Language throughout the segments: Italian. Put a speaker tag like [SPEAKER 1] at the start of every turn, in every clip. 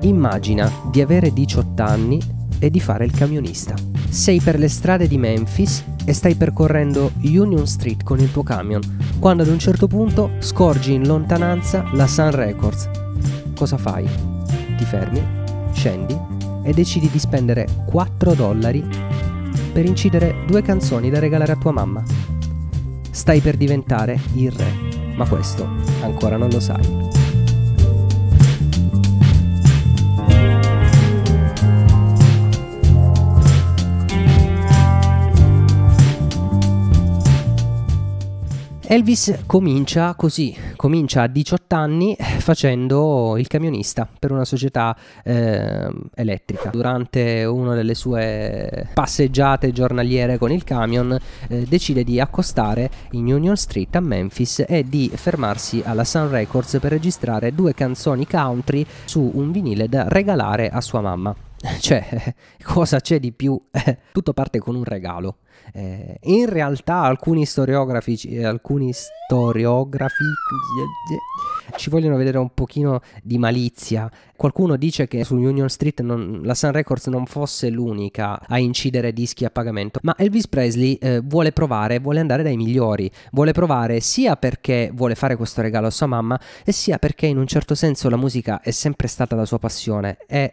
[SPEAKER 1] Immagina di avere 18 anni e di fare il camionista. Sei per le strade di Memphis e stai percorrendo Union Street con il tuo camion, quando ad un certo punto scorgi in lontananza la Sun Records. Cosa fai? Ti fermi, scendi e decidi di spendere 4 dollari per incidere due canzoni da regalare a tua mamma. Stai per diventare il re, ma questo ancora non lo sai. Elvis comincia così, comincia a 18 anni facendo il camionista per una società eh, elettrica. Durante una delle sue passeggiate giornaliere con il camion eh, decide di accostare in Union Street a Memphis e di fermarsi alla Sun Records per registrare due canzoni country su un vinile da regalare a sua mamma. Cioè, cosa c'è di più? Tutto parte con un regalo. Eh, in realtà alcuni storiografi, eh, alcuni storiografi ci vogliono vedere un pochino di malizia. Qualcuno dice che su Union Street non, la Sun Records non fosse l'unica a incidere dischi a pagamento, ma Elvis Presley eh, vuole provare, vuole andare dai migliori, vuole provare sia perché vuole fare questo regalo a sua mamma e sia perché in un certo senso la musica è sempre stata la sua passione e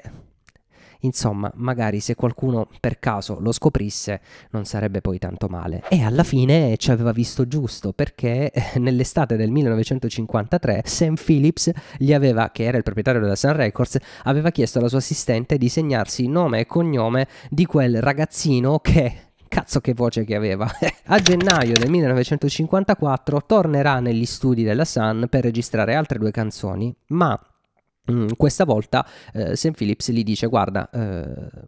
[SPEAKER 1] Insomma, magari se qualcuno per caso lo scoprisse non sarebbe poi tanto male. E alla fine ci aveva visto giusto perché eh, nell'estate del 1953 Sam Phillips gli aveva, che era il proprietario della Sun Records, aveva chiesto alla sua assistente di segnarsi nome e cognome di quel ragazzino che cazzo che voce che aveva. a gennaio del 1954 tornerà negli studi della Sun per registrare altre due canzoni, ma Mm, questa volta eh, St. Phillips gli dice guarda eh,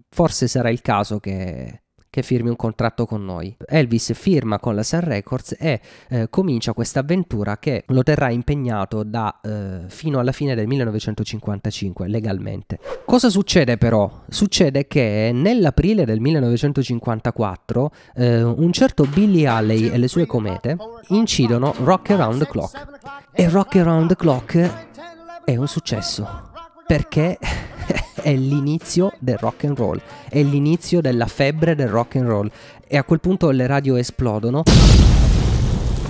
[SPEAKER 1] forse sarà il caso che, che firmi un contratto con noi. Elvis firma con la Sun Records e eh, comincia questa avventura che lo terrà impegnato da, eh, fino alla fine del 1955 legalmente. Cosa succede però? Succede che nell'aprile del 1954 eh, un certo Billy Alley e le sue comete incidono Rock Around the Clock e Rock Around the Clock è un successo perché è l'inizio del rock and roll, è l'inizio della febbre del rock and roll e a quel punto le radio esplodono.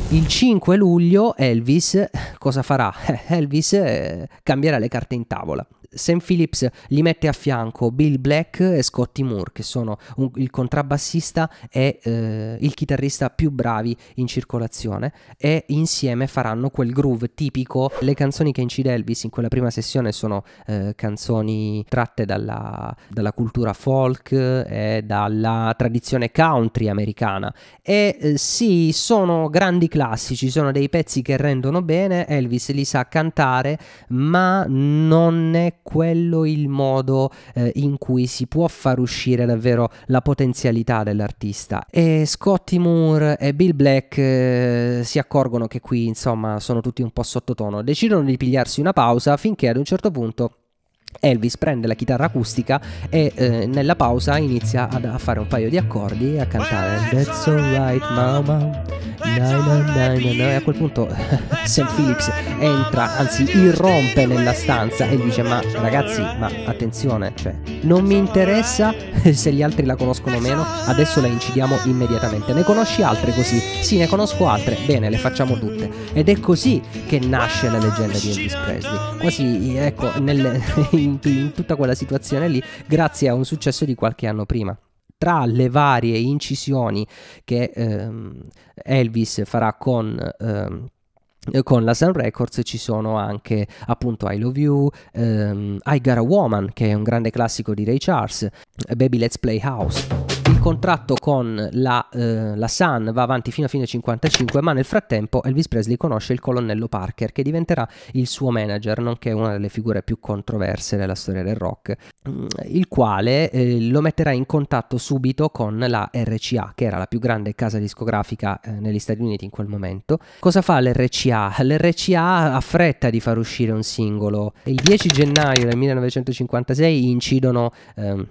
[SPEAKER 1] Il 5 luglio Elvis cosa farà? Elvis eh, cambierà le carte in tavola. Sam Phillips li mette a fianco Bill Black e Scotty Moore, che sono un, il contrabbassista e eh, il chitarrista più bravi in circolazione, e insieme faranno quel groove tipico. Le canzoni che incide Elvis in quella prima sessione sono eh, canzoni tratte dalla, dalla, cultura folk e dalla tradizione country americana. E eh, sì, sono grandi classici, sono dei pezzi che rendono bene, Elvis li sa cantare, ma non è quello il modo eh, in cui si può far uscire davvero la potenzialità dell'artista. E Scotty Moore e Bill Black eh, si accorgono che qui insomma sono tutti un po' sottotono, decidono di pigliarsi una pausa finché ad un certo punto Elvis prende la chitarra acustica e eh, nella pausa inizia ad, a fare un paio di accordi e a cantare That's alright mama na, na, na, e a quel punto Sam Phillips entra, anzi irrompe nella stanza e dice ma ragazzi ma attenzione cioè, non mi interessa se gli altri la conoscono o meno adesso la incidiamo immediatamente ne conosci altre così? Sì ne conosco altre bene le facciamo tutte ed è così che nasce la leggenda di Elvis Presley quasi ecco nel, tin, tin, tutta quella situazione lì, grazie a un successo di qualche anno prima tra le varie incisioni che ehm, Elvis farà con, ehm, con la Sun Records ci sono anche appunto I Love You, ehm, I Got a Woman che è un grande classico di Ray Charles, Baby Let's Play House il contratto con la, eh, la Sun va avanti fino a fine 55, ma nel frattempo Elvis Presley conosce il colonnello Parker, che diventerà il suo manager, nonché una delle figure più controverse della storia del rock, mm, il quale eh, lo metterà in contatto subito con la RCA, che era la più grande casa discografica eh, negli Stati Uniti in quel momento. Cosa fa l'RCA? L'RCA ha fretta di far uscire un singolo. Il 10 gennaio del 1956 incidono... Ehm,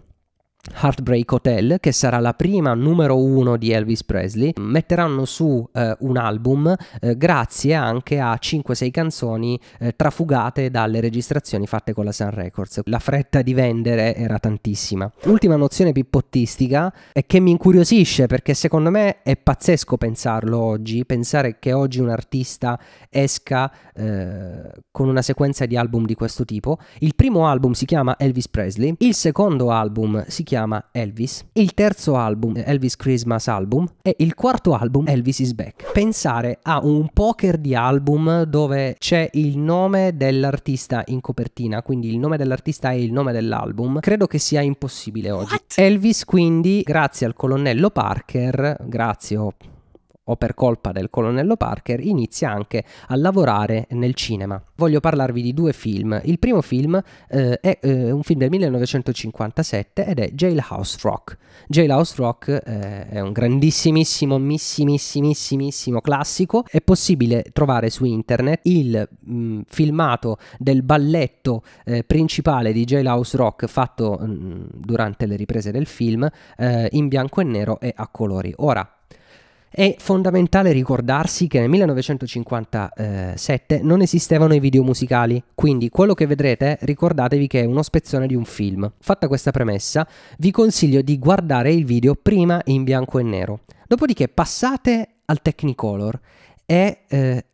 [SPEAKER 1] Heartbreak Hotel, che sarà la prima numero uno di Elvis Presley, metteranno su eh, un album eh, grazie anche a 5-6 canzoni eh, trafugate dalle registrazioni fatte con la Sun Records. La fretta di vendere era tantissima. Ultima nozione pippottistica è che mi incuriosisce perché secondo me è pazzesco pensarlo oggi, pensare che oggi un artista esca eh, con una sequenza di album di questo tipo. Il primo album si chiama Elvis Presley, il secondo album si chiama chiama Elvis, il terzo album eh, Elvis Christmas Album e il quarto album Elvis is Back. Pensare a un poker di album dove c'è il nome dell'artista in copertina, quindi il nome dell'artista e il nome dell'album, credo che sia impossibile oggi. What? Elvis quindi, grazie al colonnello Parker, grazie o oh, o per colpa del colonnello Parker, inizia anche a lavorare nel cinema. Voglio parlarvi di due film. Il primo film eh, è eh, un film del 1957 ed è Jailhouse Rock. Jailhouse Rock eh, è un grandissimissimo, missimissimo classico. È possibile trovare su internet il mh, mm, filmato del balletto eh, principale di Jailhouse Rock fatto mh, mm, durante le riprese del film eh, in bianco e nero e a colori. Ora, è fondamentale ricordarsi che nel 1957 non esistevano i video musicali, quindi quello che vedrete ricordatevi che è uno spezzone di un film. Fatta questa premessa, vi consiglio di guardare il video prima in bianco e nero. Dopodiché passate al Technicolor e eh,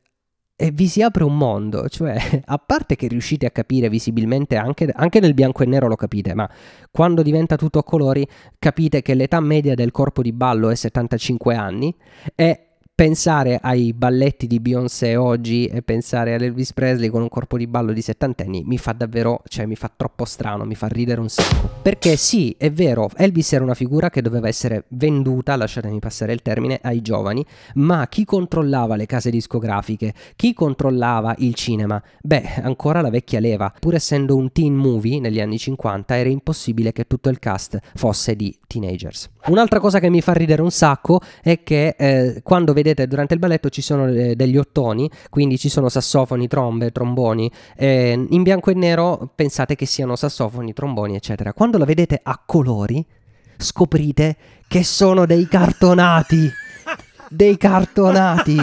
[SPEAKER 1] e vi si apre un mondo, cioè a parte che riuscite a capire visibilmente anche, anche, nel bianco e nero lo capite, ma quando diventa tutto a colori capite che l'età media del corpo di ballo è 75 anni e pensare ai balletti di Beyoncé oggi e pensare ad Elvis Presley con un corpo di ballo di settantenni mi fa davvero, cioè mi fa troppo strano, mi fa ridere un sacco. Perché sì, è vero, Elvis era una figura che doveva essere venduta, lasciatemi passare il termine, ai giovani, ma chi controllava le case discografiche? Chi controllava il cinema? Beh, ancora la vecchia leva. Pur essendo un teen movie negli anni 50 era impossibile che tutto il cast fosse di teenagers. Un'altra cosa che mi fa ridere un sacco è che eh, quando vede vedete durante il balletto ci sono eh, degli ottoni, quindi ci sono sassofoni, trombe, tromboni. Eh, in bianco e nero pensate che siano sassofoni, tromboni, eccetera. Quando la vedete a colori, scoprite che sono dei cartonati. dei cartonati.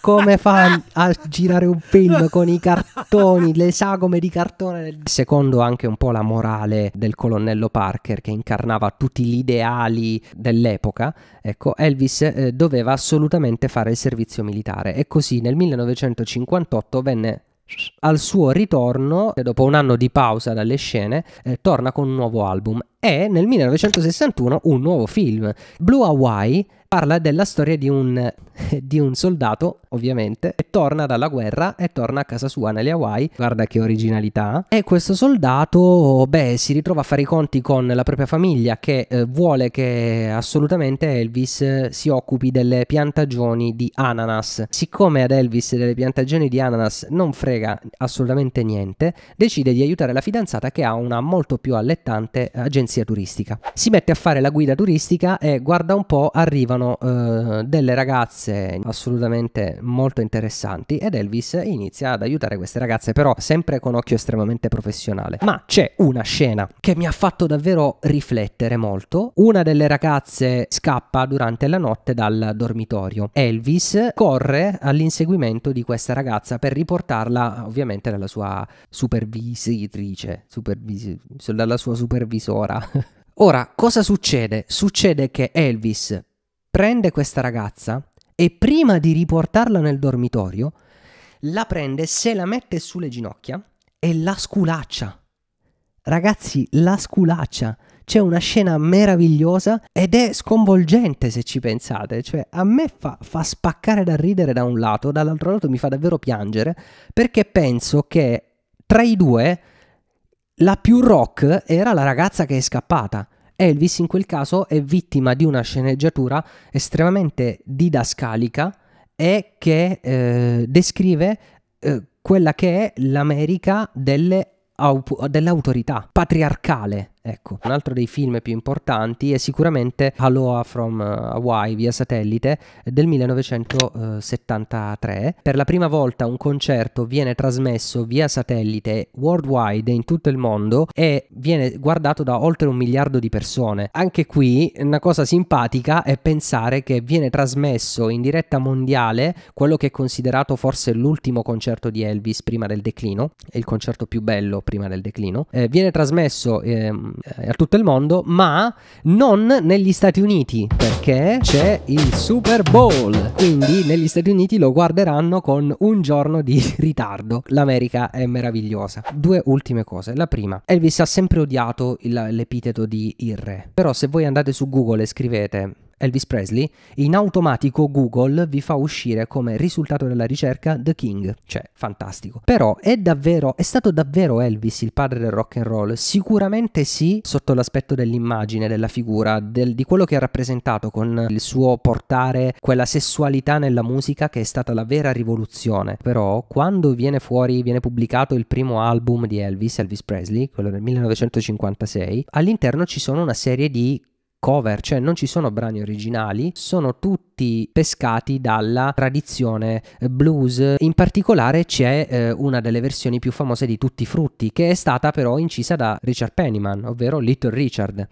[SPEAKER 1] Come fa a girare un film con i cartonati? cartoni, le sagome di cartone. Secondo anche un po' la morale del colonnello Parker che incarnava tutti gli ideali dell'epoca, ecco, Elvis eh, doveva assolutamente fare il servizio militare e così nel 1958 venne al suo ritorno, dopo un anno di pausa dalle scene, eh, torna con un nuovo album è nel 1961 un nuovo film. Blue Hawaii parla della storia di un, di un soldato, ovviamente, che torna dalla guerra e torna a casa sua nelle Hawaii. Guarda che originalità. E questo soldato, beh, si ritrova a fare i conti con la propria famiglia che eh, vuole che assolutamente Elvis si occupi delle piantagioni di ananas. Siccome ad Elvis delle piantagioni di ananas non frega assolutamente niente, decide di aiutare la fidanzata che ha una molto più allettante agenzia un'agenzia turistica. Si mette a fare la guida turistica e guarda un po' arrivano eh, delle ragazze assolutamente molto interessanti ed Elvis inizia ad aiutare queste ragazze però sempre con occhio estremamente professionale. Ma c'è una scena che mi ha fatto davvero riflettere molto. Una delle ragazze scappa durante la notte dal dormitorio. Elvis corre all'inseguimento di questa ragazza per riportarla ovviamente dalla sua supervisitrice, supervis- dalla sua supervisora Ora, cosa succede? Succede che Elvis prende questa ragazza e prima di riportarla nel dormitorio, la prende, se la mette sulle ginocchia e la sculaccia. Ragazzi, la sculaccia. C'è una scena meravigliosa ed è sconvolgente se ci pensate, cioè a me fa, fa spaccare da ridere da un lato, dall'altro lato mi fa davvero piangere perché penso che tra i due la più rock era la ragazza che è scappata. Elvis in quel caso è vittima di una sceneggiatura estremamente didascalica e che eh, descrive eh, quella che è l'America delle dell'autorità patriarcale Ecco, un altro dei film più importanti è sicuramente Aloha from eh, Hawaii via satellite del 1973. Per la prima volta un concerto viene trasmesso via satellite worldwide in tutto il mondo e viene guardato da oltre un miliardo di persone. Anche qui una cosa simpatica è pensare che viene trasmesso in diretta mondiale quello che è considerato forse l'ultimo concerto di Elvis prima del declino, è il concerto più bello prima del declino. Eh, viene trasmesso eh, eh, a tutto il mondo, ma non negli Stati Uniti, perché c'è il Super Bowl. Quindi negli Stati Uniti lo guarderanno con un giorno di ritardo. L'America è meravigliosa. Due ultime cose. La prima, Elvis ha sempre odiato l'epiteto di il re. Però se voi andate su Google e scrivete Elvis Presley, in automatico Google vi fa uscire come risultato della ricerca The King, cioè fantastico. Però è davvero, è stato davvero Elvis il padre del rock and roll? Sicuramente sì, sotto l'aspetto dell'immagine, della figura, del, di quello che ha rappresentato con il suo portare quella sessualità nella musica che è stata la vera rivoluzione. Però quando viene fuori, viene pubblicato il primo album di Elvis, Elvis Presley, quello del 1956, all'interno ci sono una serie di cover, cioè non ci sono brani originali, sono tutti pescati dalla tradizione eh, blues. In particolare c'è eh, una delle versioni più famose di Tutti i frutti, che è stata però incisa da Richard Pennyman, ovvero Little Richard.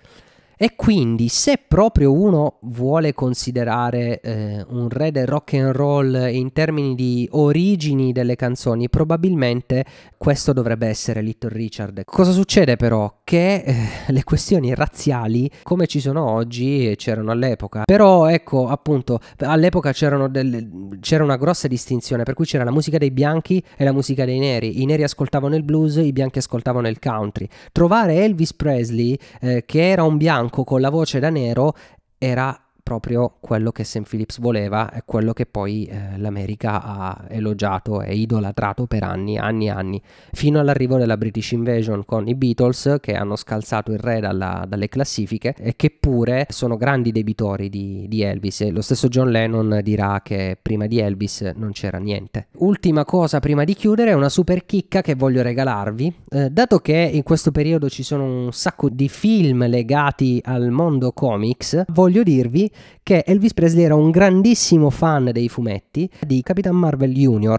[SPEAKER 1] E quindi se proprio uno vuole considerare eh, un re del rock and roll in termini di origini delle canzoni, probabilmente questo dovrebbe essere Little Richard. Cosa succede però? Che eh, le questioni razziali come ci sono oggi c'erano all'epoca. Però ecco, appunto, all'epoca delle... c'era una grossa distinzione, per cui c'era la musica dei bianchi e la musica dei neri. I neri ascoltavano il blues, i bianchi ascoltavano il country. Trovare Elvis Presley, eh, che era un bianco, bianco con la voce da nero era proprio quello che Sam Phillips voleva e quello che poi eh, l'America ha elogiato e idolatrato per anni, anni e anni, fino all'arrivo della British Invasion con i Beatles che hanno scalzato il re dalla, dalle classifiche e che pure sono grandi debitori di, di Elvis. E lo stesso John Lennon dirà che prima di Elvis non c'era niente. Ultima cosa prima di chiudere una super chicca che voglio regalarvi, eh, dato che in questo periodo ci sono un sacco di film legati al mondo comics, voglio dirvi che Elvis Presley era un grandissimo fan dei fumetti di Capitan Marvel Jr.,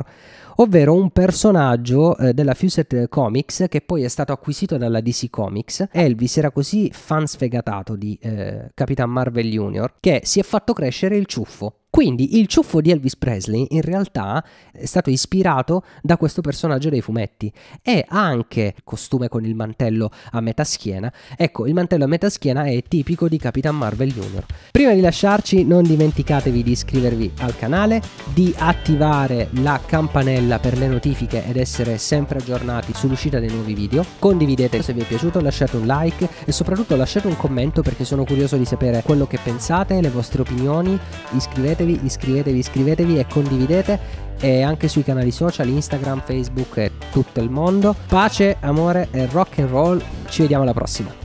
[SPEAKER 1] ovvero un personaggio eh, della Fuset Comics che poi è stato acquisito dalla DC Comics. Elvis era così fan sfegatato di eh, Capitan Marvel Jr. che si è fatto crescere il ciuffo quindi il ciuffo di Elvis Presley in realtà è stato ispirato da questo personaggio dei fumetti e ha anche il costume con il mantello a metà schiena. Ecco, il mantello a metà schiena è tipico di Capitan Marvel Jr. Prima di lasciarci non dimenticatevi di iscrivervi al canale, di attivare la campanella per le notifiche ed essere sempre aggiornati sull'uscita dei nuovi video. Condividete se vi è piaciuto, lasciate un like e soprattutto lasciate un commento perché sono curioso di sapere quello che pensate, le vostre opinioni. Iscrivetevi iscrivetevi, iscrivetevi, iscrivetevi e condividete e anche sui canali social Instagram, Facebook e tutto il mondo. Pace, amore e rock and roll. Ci vediamo alla prossima.